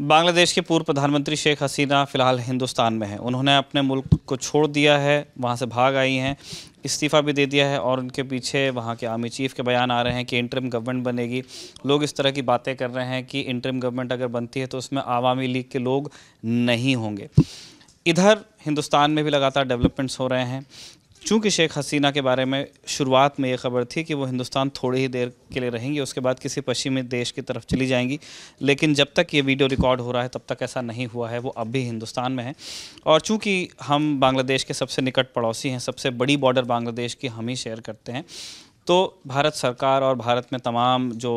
बांग्लादेश के पूर्व प्रधानमंत्री शेख हसीना फ़िलहाल हिंदुस्तान में हैं उन्होंने अपने मुल्क को छोड़ दिया है वहाँ से भाग आई हैं इस्तीफ़ा भी दे दिया है और उनके पीछे वहाँ के आर्मी चीफ के बयान आ रहे हैं कि इंटरम गवर्नमेंट बनेगी लोग इस तरह की बातें कर रहे हैं कि इंटरम गवर्नमेंट अगर बनती है तो उसमें आवामी लीग के लोग नहीं होंगे इधर हिंदुस्तान में भी लगातार डेवलपमेंट्स हो रहे हैं चूँकि शेख हसीना के बारे में शुरुआत में ये खबर थी कि वो हिंदुस्तान थोड़ी ही देर के लिए रहेंगी उसके बाद किसी पश्चिमी देश की तरफ चली जाएंगी लेकिन जब तक ये वीडियो रिकॉर्ड हो रहा है तब तक ऐसा नहीं हुआ है वो अब भी हिंदुस्तान में है और चूँकि हम बांग्लादेश के सबसे निकट पड़ोसी हैं सबसे बड़ी बॉर्डर बांग्लादेश की हम ही शेयर करते हैं तो भारत सरकार और भारत में तमाम जो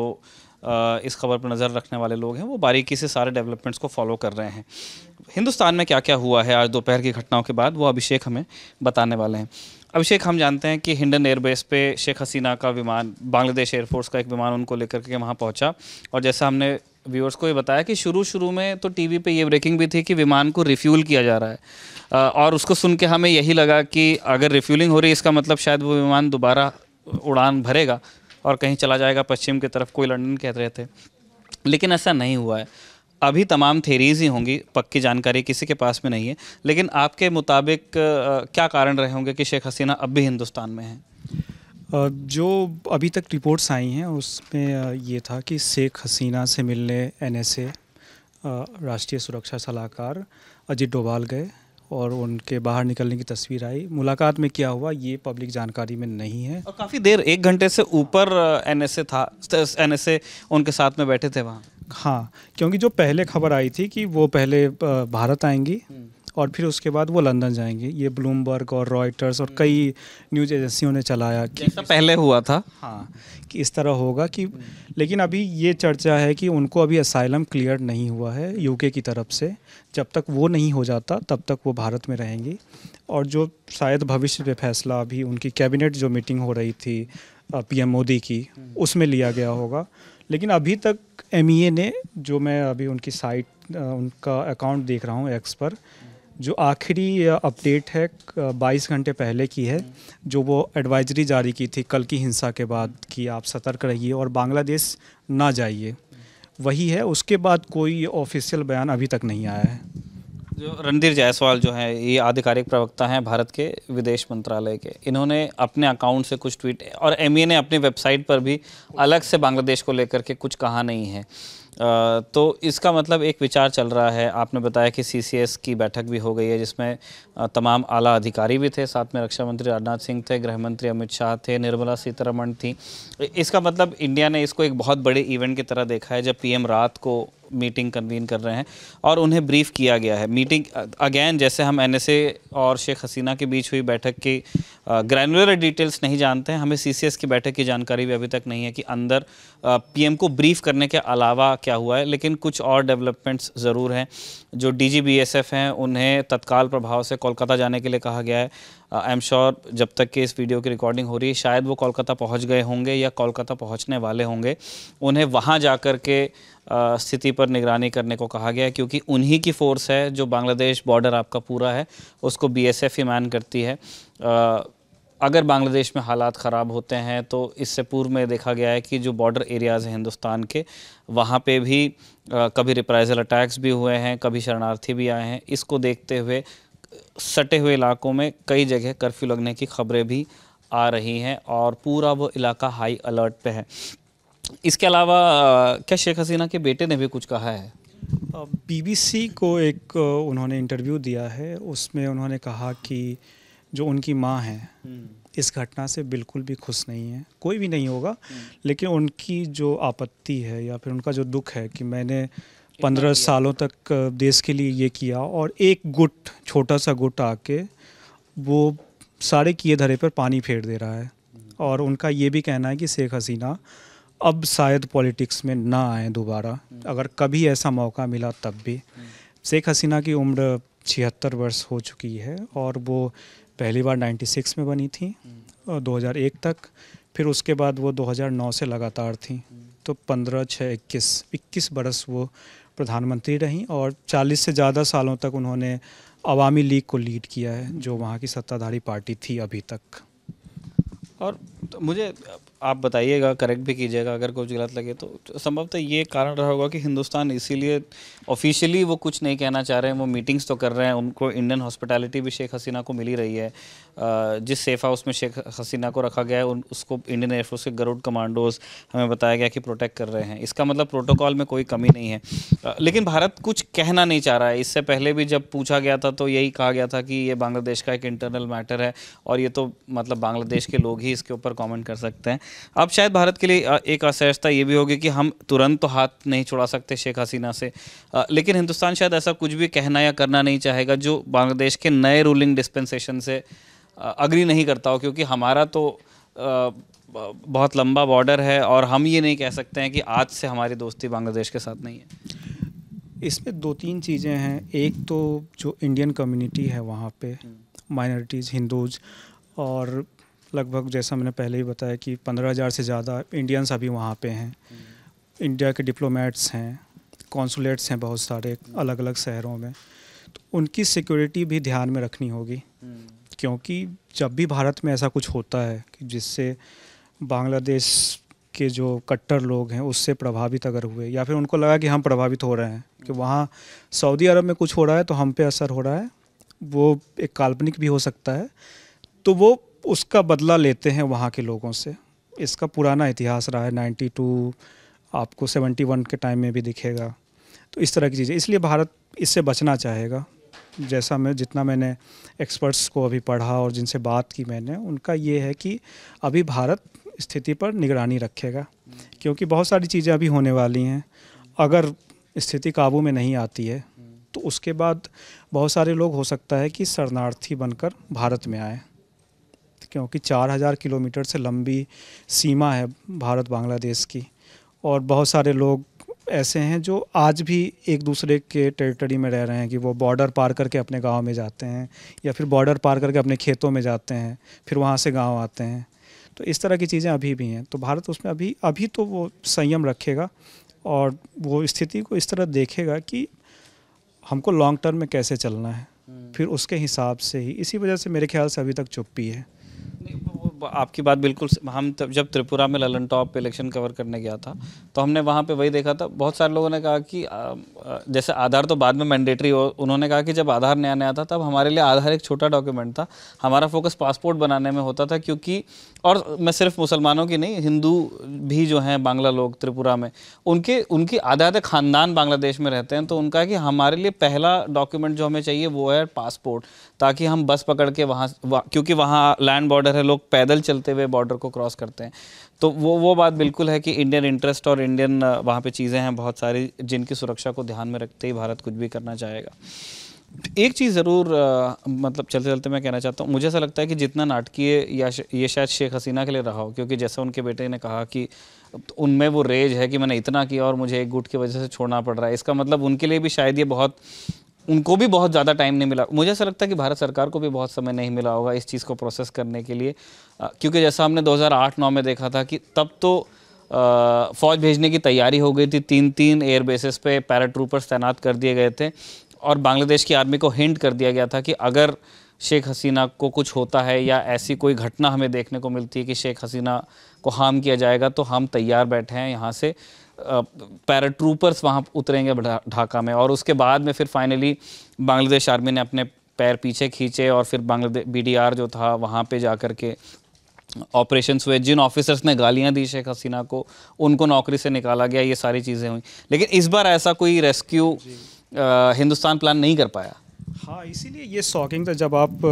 इस खबर पर नज़र रखने वाले लोग हैं वो बारीकी से सारे डेवलपमेंट्स को फॉलो कर रहे हैं हिंदुस्तान में क्या क्या हुआ है आज दोपहर की घटनाओं के बाद वो अभिषेक हमें बताने वाले हैं अभिषेक हम जानते हैं कि हिंडन एयरबेस पे शेख हसीना का विमान बांग्लादेश एयरफोर्स का एक विमान उनको लेकर के वहाँ पहुँचा और जैसा हमने व्यूअर्स को ये बताया कि शुरू शुरू में तो टीवी पे ये ब्रेकिंग भी थी कि विमान को रिफ्यूल किया जा रहा है और उसको सुन के हमें यही लगा कि अगर रिफ्यूलिंग हो रही है इसका मतलब शायद वो विमान दोबारा उड़ान भरेगा और कहीं चला जाएगा पश्चिम की तरफ कोई लंडन कह रहे थे लेकिन ऐसा नहीं हुआ है अभी तमाम थेरीज ही होंगी पक्की जानकारी किसी के पास में नहीं है लेकिन आपके मुताबिक क्या कारण रहे होंगे कि शेख हसीना अब भी हिंदुस्तान में हैं जो अभी तक रिपोर्ट्स आई हैं उसमें ये था कि शेख हसीना से मिलने एनएसए राष्ट्रीय सुरक्षा सलाहकार अजीत डोभाल गए और उनके बाहर निकलने की तस्वीर आई मुलाकात में क्या हुआ ये पब्लिक जानकारी में नहीं है और काफ़ी देर एक घंटे से ऊपर एनएसए था एनएसए उनके साथ में बैठे थे वहाँ हाँ क्योंकि जो पहले खबर आई थी कि वो पहले भारत आएंगी हम्म। और फिर उसके बाद वो लंदन जाएंगे ये ब्लूमबर्ग और रॉयटर्स और कई हम्म। न्यूज एजेंसियों ने चलाया कि पहले हुआ था हाँ कि इस तरह होगा कि हम्म। लेकिन अभी ये चर्चा है कि उनको अभी असाइलम क्लियर नहीं हुआ है यूके की तरफ से जब तक वो नहीं हो जाता तब तक वो भारत में रहेंगी और जो शायद भविष्य पे फैसला अभी उनकी कैबिनेट जो मीटिंग हो रही थी पीएम मोदी की उसमें लिया गया होगा लेकिन अभी तक एम e ने जो मैं अभी उनकी साइट उनका अकाउंट देख रहा हूँ एक्स पर जो आखिरी अपडेट है 22 घंटे पहले की है जो वो एडवाइजरी जारी की थी कल की हिंसा के बाद कि आप सतर्क रहिए और बांग्लादेश ना जाइए वही है उसके बाद कोई ऑफिशियल बयान अभी तक नहीं आया है जो रणधीर जायसवाल जो हैं ये आधिकारिक प्रवक्ता हैं भारत के विदेश मंत्रालय के इन्होंने अपने अकाउंट से कुछ ट्वीट और एम e ने अपनी वेबसाइट पर भी अलग से बांग्लादेश को लेकर के कुछ कहा नहीं है तो इसका मतलब एक विचार चल रहा है आपने बताया कि सी की बैठक भी हो गई है जिसमें तमाम आला अधिकारी भी थे साथ में रक्षा मंत्री राजनाथ सिंह थे गृह मंत्री अमित शाह थे निर्मला सीतारमण थी इसका मतलब इंडिया ने इसको एक बहुत बड़े इवेंट की तरह देखा है जब पीएम रात को मीटिंग कन्वीन कर रहे हैं और उन्हें ब्रीफ किया गया है मीटिंग अगेन जैसे हम एन और शेख हसीना के बीच हुई बैठक की ग्रैनुलर डिटेल्स नहीं जानते हैं हमें सी की बैठक की जानकारी भी अभी तक नहीं है कि अंदर पीएम को ब्रीफ करने के अलावा क्या हुआ है लेकिन कुछ और डेवलपमेंट्स ज़रूर हैं जो डी जी हैं उन्हें तत्काल प्रभाव से कोलकाता जाने के लिए कहा गया है आई एम श्योर जब तक कि इस वीडियो की रिकॉर्डिंग हो रही है शायद वो कोलकाता पहुंच गए होंगे या कोलकाता पहुंचने वाले होंगे उन्हें वहां जा कर के स्थिति पर निगरानी करने को कहा गया क्योंकि उन्हीं की फ़ोर्स है जो बांग्लादेश बॉर्डर आपका पूरा है उसको बीएसएफ ही मैन करती है आ, अगर बांग्लादेश में हालात ख़राब होते हैं तो इससे पूर्व में देखा गया है कि जो बॉर्डर एरियाज़ हैं हिंदुस्तान के वहाँ पे भी आ, कभी रिप्राइजल अटैक्स भी हुए हैं कभी शरणार्थी भी आए हैं इसको देखते हुए सटे हुए इलाकों में कई जगह कर्फ्यू लगने की खबरें भी आ रही हैं और पूरा वो इलाका हाई अलर्ट पर है इसके अलावा क्या शेख हसीना के बेटे ने भी कुछ कहा है बीबीसी को एक उन्होंने इंटरव्यू दिया है उसमें उन्होंने कहा कि जो उनकी माँ है हम्म। इस घटना से बिल्कुल भी खुश नहीं है कोई भी नहीं होगा हम्म। लेकिन उनकी जो आपत्ति है या फिर उनका जो दुख है कि मैंने पंद्रह सालों तक देश के लिए ये किया और एक गुट छोटा सा गुट आके वो सारे किए धरे पर पानी फेर दे रहा है हम्म। और उनका ये भी कहना है कि शेख हसीना अब शायद पॉलिटिक्स में ना आए दोबारा हम्म। अगर कभी ऐसा मौका मिला तब भी हम्म। शेख हसीना की उम्र छिहत्तर वर्ष हो चुकी है और वो पहली बार 96 में बनी थी 2001 हम्म। तक फिर उसके बाद वो 2009 से लगातार थी तो 15 छः इक्कीस इक्कीस बरस वो प्रधानमंत्री रहीं और 40 से ज़्यादा सालों तक उन्होंने अवामी लीग को लीड किया है जो वहाँ की सत्ताधारी पार्टी थी अभी तक और तो मुझे आप बताइएगा करेक्ट भी कीजिएगा अगर कुछ गलत लगे तो संभवतः ये कारण रहा होगा कि हिंदुस्तान इसीलिए ऑफिशियली वो कुछ नहीं कहना चाह रहे हैं वो मीटिंग्स तो कर रहे हैं उनको इंडियन हॉस्पिटैलिटी भी शेख हसीना को मिली रही है जिस सेफ हाउस में शेख हसीना को रखा गया है उन उसको इंडियन एयरफोर्स के गरुड़ कमांडोज हमें बताया गया कि प्रोटेक्ट कर रहे हैं इसका मतलब प्रोटोकॉल में कोई कमी नहीं है लेकिन भारत कुछ कहना नहीं चाह रहा है इससे पहले भी जब पूछा गया था तो यही कहा गया था कि ये बांग्लादेश का एक इंटरनल मैटर है और ये तो मतलब बांग्लादेश के लोग ही इसके ऊपर कॉमेंट कर सकते हैं अब शायद भारत के लिए एक असहजता ये भी होगी कि हम तुरंत तो हाथ नहीं छुड़ा सकते शेख हसीना से लेकिन हिंदुस्तान शायद ऐसा कुछ भी कहना या करना नहीं चाहेगा जो बांग्लादेश के नए रूलिंग डिस्पेंसेशन से अग्री नहीं करता हो क्योंकि हमारा तो बहुत लंबा बॉर्डर है और हम ये नहीं कह सकते हैं कि आज से हमारी दोस्ती बांग्लादेश के साथ नहीं है इसमें दो तीन चीज़ें हैं एक तो जो इंडियन कम्युनिटी है वहाँ पे माइनॉरिटीज़ हम्म। हिंदूज और लगभग जैसा मैंने पहले ही बताया कि पंद्रह हज़ार से ज़्यादा इंडियंस अभी वहाँ पे हैं इंडिया हम्म। के डिप्लोमेट्स हैं कॉन्सुलेट्स हैं बहुत सारे अलग अलग शहरों में तो उनकी सिक्योरिटी भी ध्यान में रखनी होगी हम्म। क्योंकि जब भी भारत में ऐसा कुछ होता है कि जिससे बांग्लादेश के जो कट्टर लोग हैं उससे प्रभावित अगर हुए या फिर उनको लगा कि हम प्रभावित हो रहे हैं कि वहाँ सऊदी अरब में कुछ हो रहा है तो हम पे असर हो रहा है वो एक काल्पनिक भी हो सकता है तो वो उसका बदला लेते हैं वहाँ के लोगों से इसका पुराना इतिहास रहा है नाइन्टी टू आपको सेवेंटी वन के टाइम में भी दिखेगा तो इस तरह की चीज़ें इसलिए भारत इससे बचना चाहेगा जैसा मैं जितना मैंने एक्सपर्ट्स को अभी पढ़ा और जिनसे बात की मैंने उनका ये है कि अभी भारत स्थिति पर निगरानी रखेगा क्योंकि बहुत सारी चीज़ें अभी होने वाली हैं अगर स्थिति काबू में नहीं आती है तो उसके बाद बहुत सारे लोग हो सकता है कि शरणार्थी बनकर भारत में आए क्योंकि 4000 किलोमीटर से लंबी सीमा है भारत बांग्लादेश की और बहुत सारे लोग ऐसे हैं जो आज भी एक दूसरे के टेरिटरी में रह रहे हैं कि वो बॉर्डर पार करके अपने गांव में जाते हैं या फिर बॉर्डर पार करके अपने खेतों में जाते हैं फिर वहाँ से गांव आते हैं तो इस तरह की चीज़ें अभी भी हैं तो भारत उसमें अभी अभी तो वो संयम रखेगा और वो स्थिति को इस तरह देखेगा कि हमको लॉन्ग टर्म में कैसे चलना है हम्म। फिर उसके हिसाब से ही इसी वजह से मेरे ख्याल से अभी तक चुप्पी है आपकी बात बिल्कुल हम तब जब त्रिपुरा में ललन टॉप इलेक्शन कवर करने गया था तो हमने वहाँ पे वही देखा था बहुत सारे लोगों ने कहा कि जैसे आधार तो बाद में मैंडेटरी हो उन्होंने कहा कि जब आधार नया नया था तब हमारे लिए आधार एक छोटा डॉक्यूमेंट था हमारा फोकस पासपोर्ट बनाने में होता था क्योंकि और मैं सिर्फ मुसलमानों की नहीं हिंदू भी जो हैं बांग्ला लोग त्रिपुरा में उनके उनकी आधे आधे खानदान बांग्लादेश में रहते हैं तो उनका कि हमारे लिए पहला डॉक्यूमेंट जो हमें चाहिए वो है पासपोर्ट ताकि हम बस पकड़ के वहाँ क्योंकि वहाँ लैंड बॉर्डर है लोग पैदल चलते हुए बॉर्डर को क्रॉस करते हैं तो वो वो बात बिल्कुल है कि इंडियन इंटरेस्ट और इंडियन वहाँ पे चीज़ें हैं बहुत सारी जिनकी सुरक्षा को ध्यान में रखते ही भारत कुछ भी करना चाहेगा एक चीज़ ज़रूर मतलब चलते चलते मैं कहना चाहता हूँ मुझे ऐसा लगता है कि जितना नाटकीय या ये शायद शेख हसीना के लिए रहा हो क्योंकि जैसा उनके बेटे ने कहा कि उनमें वो रेज है कि मैंने इतना किया और मुझे एक गुट की वजह से छोड़ना पड़ रहा है इसका मतलब उनके लिए भी शायद ये बहुत उनको भी बहुत ज़्यादा टाइम नहीं मिला मुझे ऐसा लगता है कि भारत सरकार को भी बहुत समय नहीं मिला होगा इस चीज़ को प्रोसेस करने के लिए क्योंकि जैसा हमने 2008-9 में देखा था कि तब तो फ़ौज भेजने की तैयारी हो गई थी तीन तीन एयर बेसिस पे पैराट्रूपर्स तैनात कर दिए गए थे और बांग्लादेश की आर्मी को हिंट कर दिया गया था कि अगर शेख हसीना को कुछ होता है या ऐसी कोई घटना हमें देखने को मिलती है कि शेख हसीना को हार्म किया जाएगा तो हम तैयार बैठे हैं यहाँ से पैराट्रूपर्स वहाँ उतरेंगे ढाका में और उसके बाद में फिर फाइनली बांग्लादेश आर्मी ने अपने पैर पीछे खींचे और फिर बांग्लादेश बी जो था वहाँ पर जा के ऑपरेशन हुए जिन ऑफिसर्स ने गालियां दी शेख हसीना को उनको नौकरी से निकाला गया ये सारी चीज़ें हुई लेकिन इस बार ऐसा कोई रेस्क्यू हिंदुस्तान प्लान नहीं कर पाया हाँ इसीलिए ये शॉकिंग था जब आप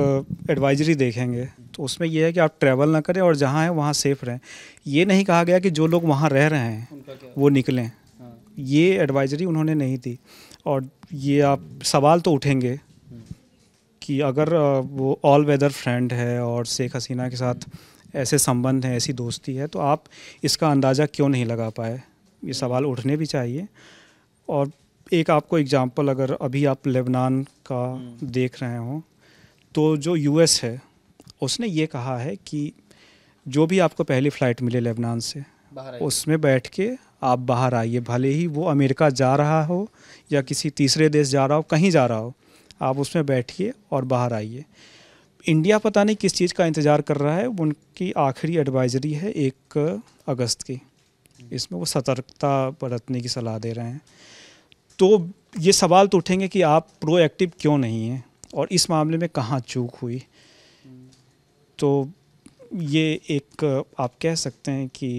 एडवाइजरी देखेंगे तो उसमें यह है कि आप ट्रैवल ना करें और जहाँ हैं वहाँ सेफ रहें ये नहीं कहा गया कि जो लोग वहाँ रह रहे हैं वो निकलें हाँ। ये एडवाइजरी उन्होंने नहीं दी और ये आप सवाल तो उठेंगे कि अगर वो ऑल वेदर फ्रेंड है और शेख हसीना के साथ ऐसे संबंध हैं ऐसी दोस्ती है तो आप इसका अंदाज़ा क्यों नहीं लगा पाए ये सवाल उठने भी चाहिए और एक आपको एग्जांपल अगर अभी आप लेबनान का हम्म। देख रहे हो तो जो यूएस है उसने ये कहा है कि जो भी आपको पहली फ़्लाइट मिले लेबनान से उसमें बैठ के आप बाहर आइए भले ही वो अमेरिका जा रहा हो या किसी तीसरे देश जा रहा हो कहीं जा रहा हो आप उसमें बैठिए और बाहर आइए इंडिया पता नहीं किस चीज़ का इंतज़ार कर रहा है उनकी आखिरी एडवाइजरी है एक अगस्त की इसमें वो सतर्कता बरतने की सलाह दे रहे हैं तो ये सवाल तो उठेंगे कि आप प्रोएक्टिव क्यों नहीं हैं और इस मामले में कहाँ चूक हुई तो ये एक आप कह सकते हैं कि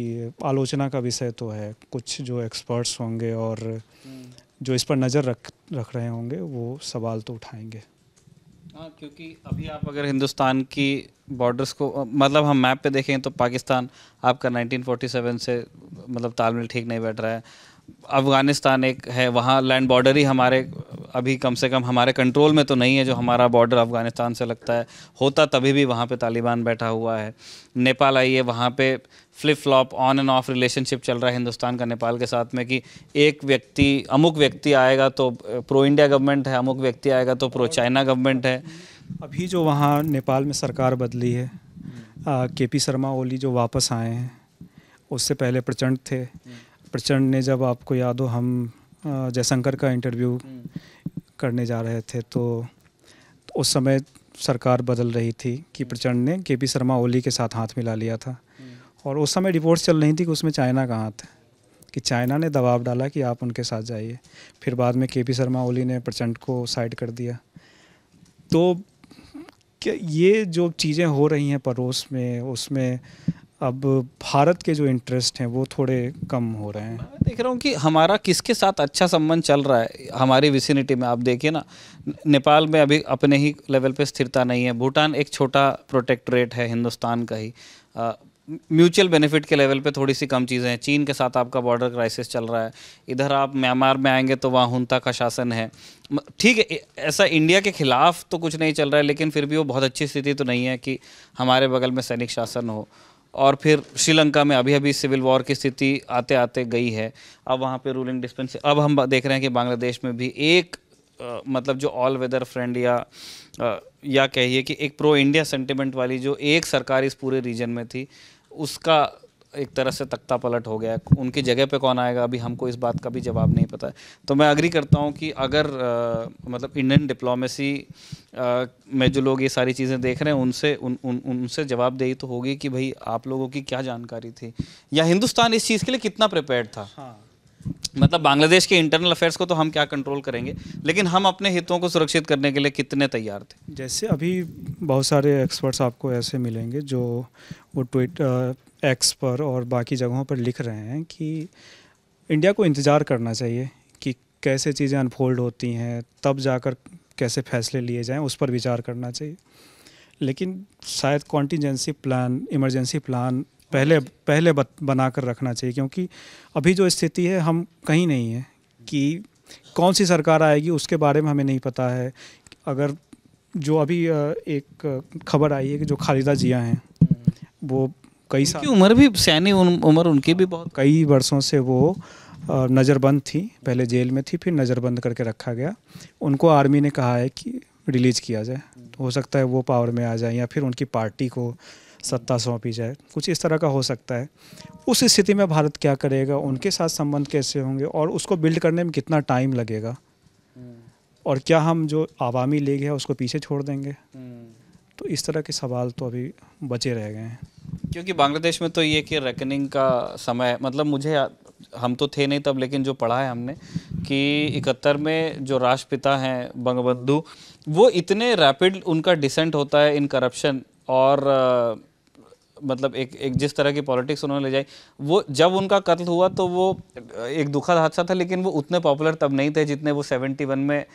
आलोचना का विषय तो है कुछ जो एक्सपर्ट्स होंगे और जो इस पर नज़र रख रख रहे होंगे वो सवाल तो उठाएंगे हाँ क्योंकि अभी आप अगर हिंदुस्तान की बॉर्डर्स को मतलब हम मैप पे देखें तो पाकिस्तान आपका 1947 से मतलब तालमेल ठीक नहीं बैठ रहा है अफ़गानिस्तान एक है वहाँ लैंड बॉर्डर ही हमारे अभी कम से कम हमारे कंट्रोल में तो नहीं है जो हमारा बॉर्डर अफ़गानिस्तान से लगता है होता तभी भी वहाँ पे तालिबान बैठा हुआ है नेपाल आई है वहाँ पे flip flop on and off relationship चल रहा है हिंदुस्तान का नेपाल के साथ में कि एक व्यक्ति अमुक व्यक्ति आएगा तो प्रो इंडिया गवर्नमेंट है अमुक व्यक्ति आएगा तो प्रो चाइना गवर्नमेंट है अभी जो वहाँ नेपाल में सरकार बदली है के पी शर्मा ओली जो वापस आए हैं उससे पहले प्रचंड थे प्रचंड ने जब आपको याद हो हम जयशंकर का इंटरव्यू हम्म। करने जा रहे थे तो, तो उस समय सरकार बदल रही थी कि हम्म। प्रचंड ने के पी शर्मा ओली के साथ हाथ मिला लिया था हम्म। और उस समय रिपोर्ट्स चल रही थी कि उसमें चाइना का हाथ है कि चाइना ने दबाव डाला कि आप उनके साथ जाइए फिर बाद में के पी शर्मा ओली ने प्रचंड को साइड कर दिया तो ये जो चीज़ें हो रही हैं पड़ोस में उसमें अब भारत के जो इंटरेस्ट हैं वो थोड़े कम हो रहे हैं मैं देख रहा हूँ कि हमारा किसके साथ अच्छा संबंध चल रहा है हमारी विसिनिटी में आप देखिए ना नेपाल में अभी अपने ही लेवल पे स्थिरता नहीं है भूटान एक छोटा प्रोटेक्टरेट है हिंदुस्तान का ही म्यूचुअल बेनिफिट के लेवल पे थोड़ी सी कम चीज़ें हैं चीन के साथ आपका बॉर्डर क्राइसिस चल रहा है इधर आप म्यांमार में आएंगे तो वहाँ हुनता का शासन है ठीक है ऐसा इंडिया के खिलाफ तो कुछ नहीं चल रहा है लेकिन फिर भी वो बहुत अच्छी स्थिति तो नहीं है कि हमारे बगल में सैनिक शासन हो और फिर श्रीलंका में अभी अभी सिविल वॉर की स्थिति आते आते गई है अब वहाँ पे रूलिंग डिस्पेंसरी अब हम देख रहे हैं कि बांग्लादेश में भी एक आ, मतलब जो ऑल वेदर फ्रेंड या आ, या कहिए कि एक प्रो इंडिया सेंटिमेंट वाली जो एक सरकार इस पूरे रीजन में थी उसका एक तरह से तख्ता पलट हो गया उनकी जगह पे कौन आएगा अभी हमको इस बात का भी जवाब नहीं पता है तो मैं अग्री करता हूँ कि अगर आ, मतलब इंडियन डिप्लोमेसी में जो लोग ये सारी चीज़ें देख रहे हैं उनसे उन, उन उनसे जवाबदेही तो होगी कि भाई आप लोगों की क्या जानकारी थी या हिंदुस्तान इस चीज़ के लिए कितना प्रिपेयर था हाँ। मतलब बांग्लादेश के इंटरनल अफेयर्स को तो हम क्या कंट्रोल करेंगे लेकिन हम अपने हितों को सुरक्षित करने के लिए कितने तैयार थे जैसे अभी बहुत सारे एक्सपर्ट्स आपको ऐसे मिलेंगे जो वो ट्विट एक्स पर और बाकी जगहों पर लिख रहे हैं कि इंडिया को इंतज़ार करना चाहिए कि कैसे चीज़ें अनफोल्ड होती हैं तब जाकर कैसे फैसले लिए जाएँ उस पर विचार करना चाहिए लेकिन शायद कॉन्टीजेंसी प्लान इमरजेंसी प्लान पहले पहले बना कर रखना चाहिए क्योंकि अभी जो स्थिति है हम कहीं नहीं है कि कौन सी सरकार आएगी उसके बारे में हमें नहीं पता है अगर जो अभी एक खबर आई है कि जो खालिदा जिया हैं वो कई साल उम्र भी सैनी उन, उम्र उनकी भी बहुत कई वर्षों से वो नज़रबंद थी पहले जेल में थी फिर नज़रबंद करके रखा गया उनको आर्मी ने कहा है कि रिलीज़ किया जाए तो हो सकता है वो पावर में आ जाए या फिर उनकी पार्टी को सत्ता सौंपी जाए कुछ इस तरह का हो सकता है उस स्थिति में भारत क्या करेगा उनके साथ संबंध कैसे होंगे और उसको बिल्ड करने में कितना टाइम लगेगा हम्म। और क्या हम जो आवामी लीग है उसको पीछे छोड़ देंगे हम्म। तो इस तरह के सवाल तो अभी बचे रह गए हैं क्योंकि बांग्लादेश में तो ये कि रेकनिंग का समय मतलब मुझे हम तो थे नहीं तब लेकिन जो पढ़ा है हमने कि इकहत्तर में जो राष्ट्रपिता हैं बंगबंधु वो इतने रैपिड उनका डिसेंट होता है इन करप्शन और मतलब एक एक जिस तरह की पॉलिटिक्स उन्होंने ले जाई वो जब उनका कत्ल हुआ तो वो एक दुखद हादसा था लेकिन वो उतने पॉपुलर तब नहीं थे जितने वो 71 में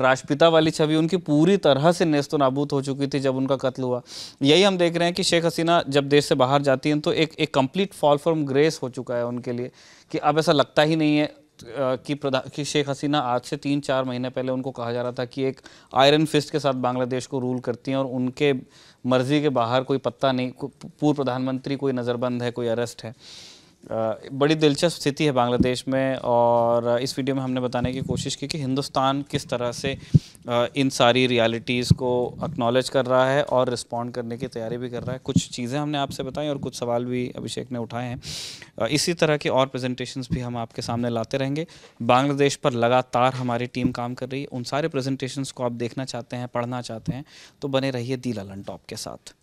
राष्ट्रपिता वाली छवि उनकी पूरी तरह से नेस्त नाबूद हो चुकी थी जब उनका कत्ल हुआ यही हम देख रहे हैं कि शेख हसीना जब देश से बाहर जाती हैं तो एक एक कम्प्लीट फॉल फ्रॉम ग्रेस हो चुका है उनके लिए कि अब ऐसा लगता ही नहीं है कि प्रधान कि शेख हसीना आज से तीन चार महीने पहले उनको कहा जा रहा था कि एक आयरन फिस्ट के साथ बांग्लादेश को रूल करती हैं और उनके मर्जी के बाहर कोई पत्ता नहीं पूर्व प्रधानमंत्री कोई नज़रबंद है कोई अरेस्ट है बड़ी दिलचस्प स्थिति है बांग्लादेश में और इस वीडियो में हमने बताने की कोशिश की कि हिंदुस्तान किस तरह से इन सारी रियलिटीज़ को अक्नॉलेज कर रहा है और रिस्पॉन्ड करने की तैयारी भी कर रहा है कुछ चीज़ें हमने आपसे बताई और कुछ सवाल भी अभिषेक ने उठाए हैं इसी तरह के और प्रेजेंटेशंस भी हम आपके सामने लाते रहेंगे बांग्लादेश पर लगातार हमारी टीम काम कर रही है उन सारे प्रेजेंटेशंस को आप देखना चाहते हैं पढ़ना चाहते हैं तो बने रहिए दी ललन टॉप के साथ